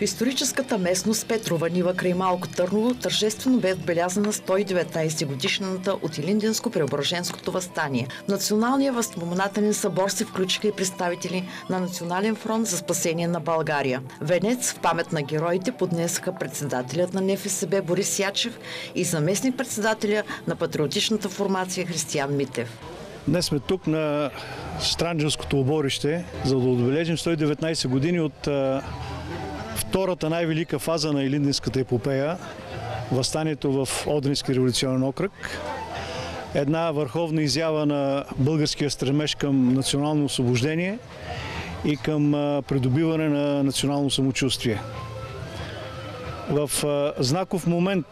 В историческата местност Петрова нива край Малко Търново тържествено бе отбелязана 119 годишната от Илиндинско-преображенското възстание. В Националния възпоменателен събор се включиха и представители на Национален фронт за спасение на България. Венец в памет на героите поднесаха председателят на НФСБ Борис Ячев и заместник-председателя на патриотичната формация Християн Митев. Днес сме тук на Странджинското оборище, за да отбележим 119 години от втората най-велика фаза на Илинденската епопея възстанието в Одринския революционен окръг. Една върховна изява на българския стремеж към национално освобождение и към придобиване на национално самочувствие. В знаков момент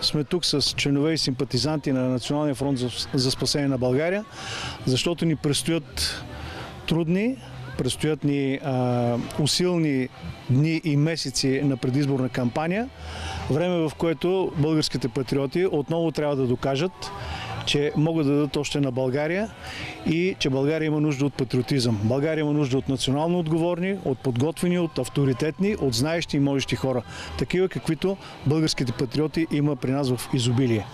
сме тук с членове и симпатизанти на Националния фронт за спасение на България, защото ни предстоят трудни, Предстоят ни а, усилни дни и месеци на предизборна кампания, време в което българските патриоти отново трябва да докажат, че могат да дадат още на България и че България има нужда от патриотизъм. България има нужда от национално отговорни, от подготвени, от авторитетни, от знаещи и можещи хора. Такива, каквито българските патриоти има при нас в изобилие.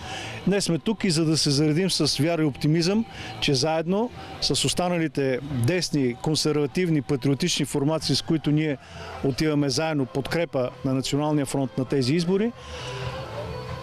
Днес сме тук и за да се заредим с вяра и оптимизъм, че заедно с останалите десни, консервативни, патриотични формации, с които ние отиваме заедно подкрепа на Националния фронт на тези избори,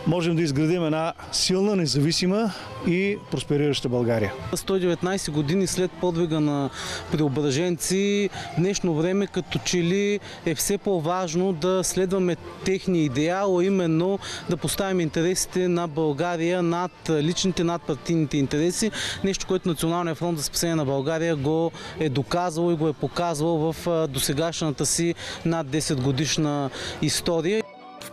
можем да изградим една силна, независима и просперираща България. 119 години след подвига на преображенци, днешно време като че ли е все по-важно да следваме техния идеал, а именно да поставим интересите на България над личните, над партийните интереси. Нещо, което Националния фронт за спасение на България го е доказал и го е показвал в досегашната си над 10 годишна история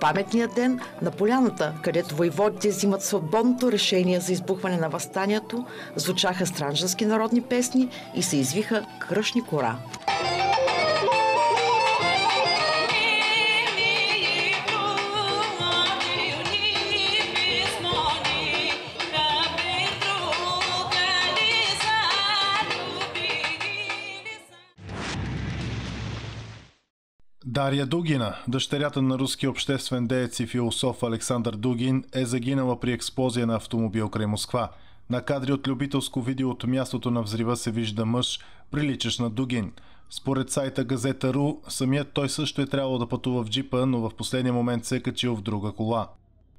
паметния ден на поляната, където войводите взимат свободното решение за избухване на възстанието, звучаха странжански народни песни и се извиха кръшни кора. Дария Дугина, дъщерята на руски обществен деец и философ Александър Дугин, е загинала при експлозия на автомобил край Москва. На кадри от любителско видео от мястото на взрива се вижда мъж, приличащ на Дугин. Според сайта газета Ру, самият той също е трябвало да пътува в джипа, но в последния момент се е качил в друга кола.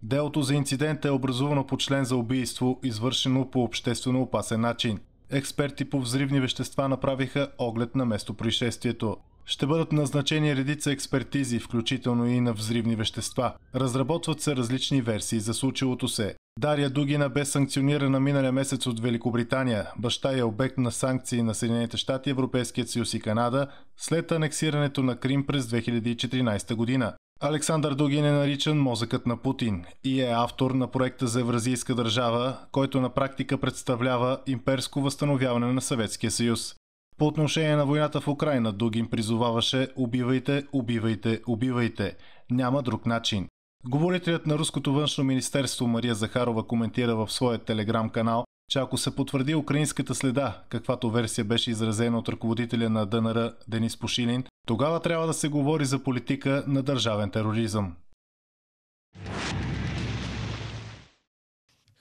Делото за инцидента е образувано по член за убийство, извършено по обществено опасен начин. Експерти по взривни вещества направиха оглед на происшествието. Ще бъдат назначени редица експертизи, включително и на взривни вещества. Разработват се различни версии за случилото се. Дария Дугина бе санкционирана миналия месец от Великобритания. Баща е обект на санкции на Съединените щати, Европейският съюз и Канада след анексирането на Крим през 2014 година. Александър Дугин е наричан мозъкът на Путин и е автор на проекта за Евразийска държава, който на практика представлява имперско възстановяване на Съветския съюз. По отношение на войната в Украина Дугин призоваваше «Убивайте, убивайте, убивайте! Няма друг начин!» Говорителят на Руското външно министерство Мария Захарова коментира в своя телеграм-канал, че ако се потвърди украинската следа, каквато версия беше изразена от ръководителя на ДНР Денис Пушилин, тогава трябва да се говори за политика на държавен тероризъм.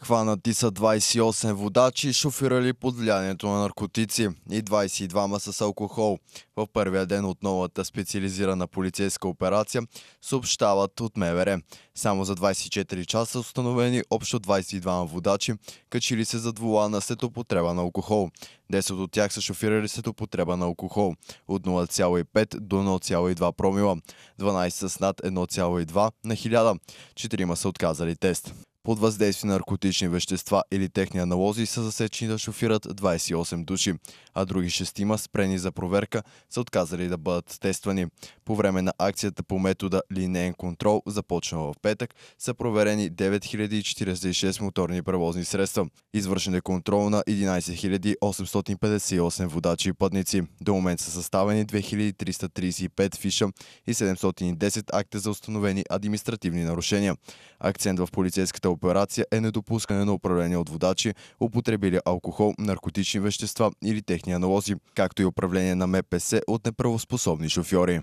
Хванати са 28 водачи, шофирали под влиянието на наркотици и 22-ма с алкохол. В първия ден от новата специализирана полицейска операция съобщават от МВР. Само за 24 часа установени общо 22 водачи, качили се зад вулана след употреба на алкохол. 10 от тях са шофирали след употреба на алкохол от 0,5 до 0,2 промила, 12 с над 1,2 на 1000, 4 са отказали тест. Под въздействие на наркотични вещества или техни аналози са засечени да шофират 28 души, а други шестима, спрени за проверка, са отказали да бъдат тествани. По време на акцията по метода линейен контрол, започнала в петък, са проверени 9046 моторни превозни средства. Извършен е контрол на 11858 водачи и пътници. До момент са съставени 2335 фиша и 710 акта за установени административни нарушения. Акцент в полицейската операция е недопускане на управление от водачи, употребили алкохол, наркотични вещества или техни аналози, както и управление на МПС от неправоспособни шофьори.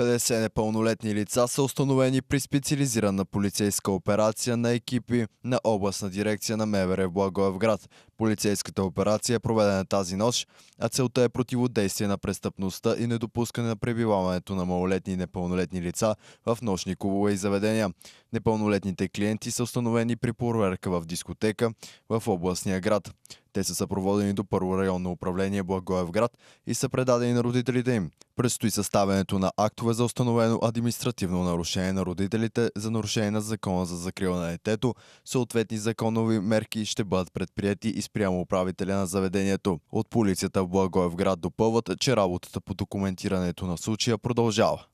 50 непълнолетни лица са установени при специализирана полицейска операция на екипи на областна дирекция на МВР в Благоевград. Полицейската операция е проведена тази нощ, а целта е противодействие на престъпността и недопускане на пребиваването на малолетни и непълнолетни лица в нощни клубове и заведения. Непълнолетните клиенти са установени при проверка в дискотека в областния град. Те са съпроводени до първо районно управление Благоевград и са предадени на родителите им. Предстои съставянето на актове за установено административно нарушение на родителите за нарушение на закона за закрила на детето. Съответни законови мерки ще бъдат предприяти и спрямо управителя на заведението. От полицията в Благоевград допълват, че работата по документирането на случая продължава.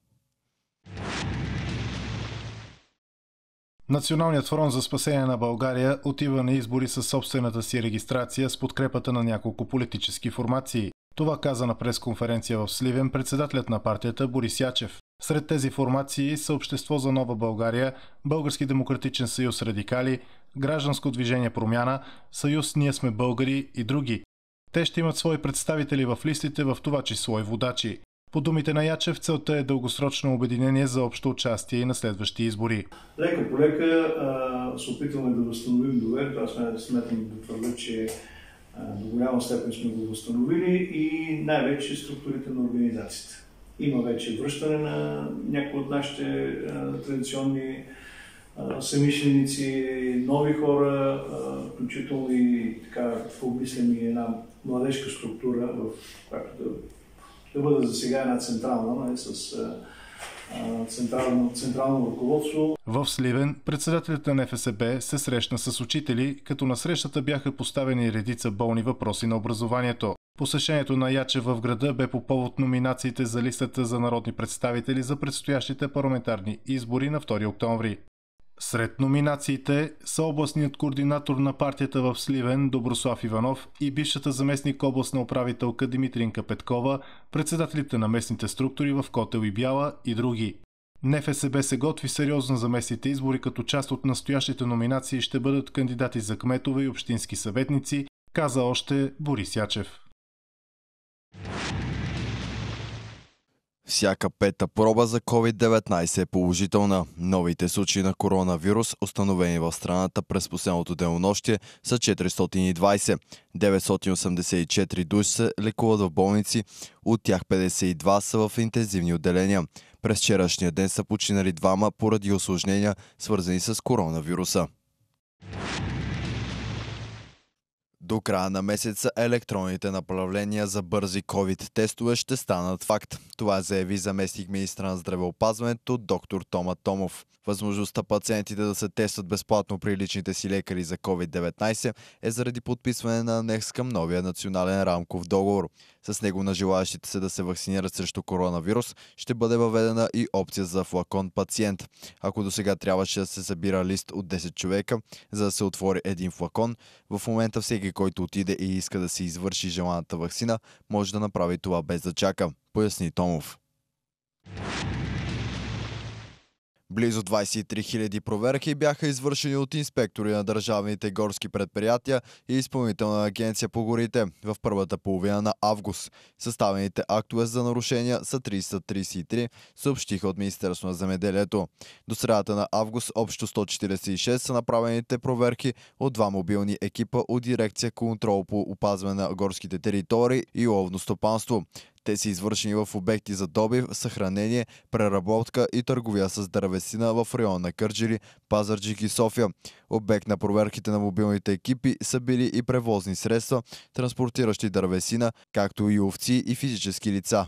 Националният фронт за спасение на България отива на избори със собствената си регистрация с подкрепата на няколко политически формации. Това каза на пресконференция в Сливен председателят на партията Борис Ячев. Сред тези формации са Общество за нова България, Български демократичен съюз Радикали, Гражданско движение Промяна, Съюз Ние сме българи и други. Те ще имат свои представители в листите, в това число и водачи. По думите на Ячев, целта е дългосрочно обединение за общо участие и на следващи избори. Лека по лека се опитваме да възстановим доверието. Аз да сметам да твърда, че до голяма степен сме го възстановили и най-вече структурите на организацията. Има вече връщане на някои от нашите традиционни самишленици, нови хора, включително и така, обмислям и е една младежка структура, в която да ще бъде за сега една централна, нали, с централно, централно ръководство. В Сливен председателят на НФСБ се срещна с учители, като на срещата бяха поставени редица болни въпроси на образованието. Посещението на Яче в града бе по повод номинациите за листата за народни представители за предстоящите парламентарни избори на 2 октомври. Сред номинациите са областният координатор на партията в Сливен Доброслав Иванов и бившата заместник областна управителка Димитринка Петкова, председателите на местните структури в Котел и Бяла и други. НФСБ се готви сериозно за местните избори, като част от настоящите номинации ще бъдат кандидати за кметове и общински съветници, каза още Борис Ячев. Всяка пета проба за COVID-19 е положителна. Новите случаи на коронавирус, установени в страната през последното денонощие, са 420. 984 души се лекуват в болници, от тях 52 са в интензивни отделения. През вчерашния ден са починали двама поради осложнения, свързани с коронавируса. До края на месеца електронните направления за бързи COVID-тестове ще станат факт. Това заяви заместник министра на здравеопазването доктор Тома Томов. Възможността пациентите да се тестват безплатно при личните си лекари за COVID-19 е заради подписване на анекс към новия национален рамков договор. С него на желаящите се да се вакцинират срещу коронавирус ще бъде въведена и опция за флакон пациент. Ако до сега трябваше да се събира лист от 10 човека, за да се отвори един флакон, в момента всеки който отиде и иска да си извърши желаната вакцина, може да направи това без да чака, поясни Томов. Близо 23 000 проверки бяха извършени от инспектори на държавните горски предприятия и изпълнителна агенция по горите в първата половина на август. Съставените актове за нарушения са 333, съобщиха от Министерство на земеделието. До средата на август общо 146 са направените проверки от два мобилни екипа от дирекция контрол по опазване на горските територии и ловно стопанство. Те са извършени в обекти за добив, съхранение, преработка и търговия с дървесина в района на Кърджили, Пазарджик и София. Обект на проверките на мобилните екипи са били и превозни средства, транспортиращи дървесина, както и овци и физически лица.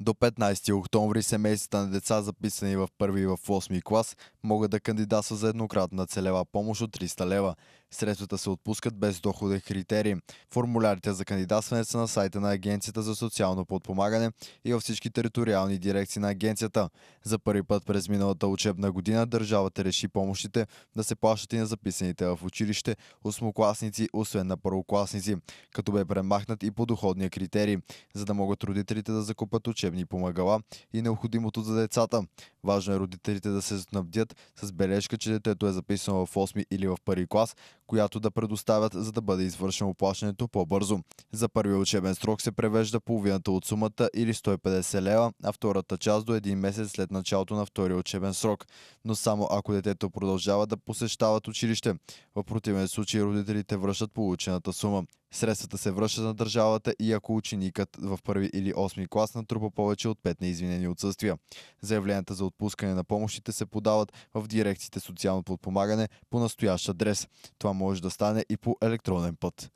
До 15 октомври семействата на деца, записани в първи и в 8 клас, могат да кандидатстват за еднократна целева помощ от 300 лева. Средствата се отпускат без доходен критерий. Формулярите за кандидатстване са на сайта на Агенцията за социално подпомагане и във всички териториални дирекции на агенцията. За първи път през миналата учебна година държавата реши помощите да се плащат и на записаните в училище осмокласници, освен на първокласници, като бе премахнат и подоходния критерий, за да могат родителите да закупат учебни помагала и необходимото за децата. Важно е родителите да се снабдят с бележка, че детето е записано в 8 или в първи клас, която да предоставят, за да бъде извършено плащането по-бързо. За първи учебен срок се превежда половината от сумата или 150 лева, а втората част до един месец след началото на втория учебен срок, но само ако детето продължава да посещават училище. В противен случай родителите връщат получената сума. Средствата се връщат на държавата и ако ученикът в първи или 8 клас натрупа повече от 5 неизвинени отсъствия. Заявленията за отпускане на помощите се подават в дирекциите социално подпомагане по настоящ адрес. Това може да стане и по електронен път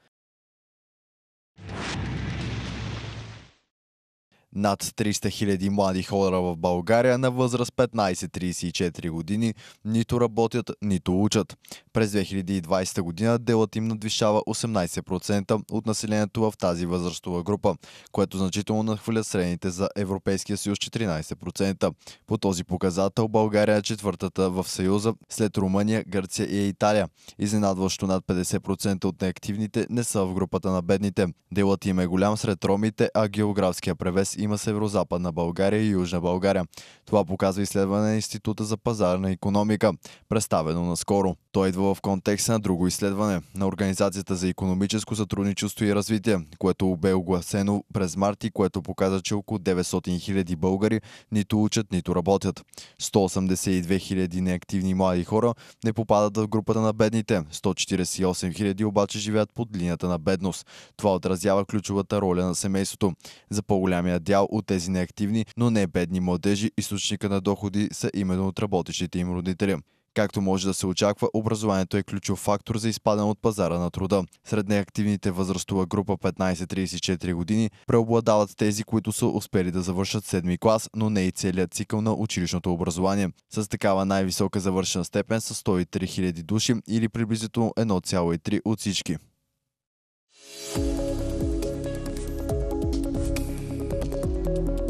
над 300 000 млади хора в България на възраст 15-34 години нито работят, нито учат. През 2020 година делът им надвишава 18% от населението в тази възрастова група, което значително надхвърля средните за Европейския съюз 14%. По този показател България е четвъртата в Съюза след Румъния, Гърция и Италия. Изненадващо над 50% от неактивните не са в групата на бедните. Делът им е голям сред ромите, а географския превес и има Северо-Западна България и Южна България. Това показва изследване на Института за пазарна економика, представено наскоро. Той идва в контекста на друго изследване на Организацията за економическо сътрудничество и развитие, което бе огласено през март и което показа, че около 900 000 българи нито учат, нито работят. 182 000 неактивни млади хора не попадат в групата на бедните, 148 000 обаче живеят под линията на бедност. Това отразява ключовата роля на семейството. За по-голямия дял дял от тези неактивни, но не бедни младежи, източника на доходи са именно от работещите им родители. Както може да се очаква, образованието е ключов фактор за изпадане от пазара на труда. Сред неактивните възрастова група 15-34 години преобладават тези, които са успели да завършат 7 клас, но не и целият цикъл на училищното образование. С такава най-висока завършена степен са 103 000 души или приблизително 1,3 от всички. thank you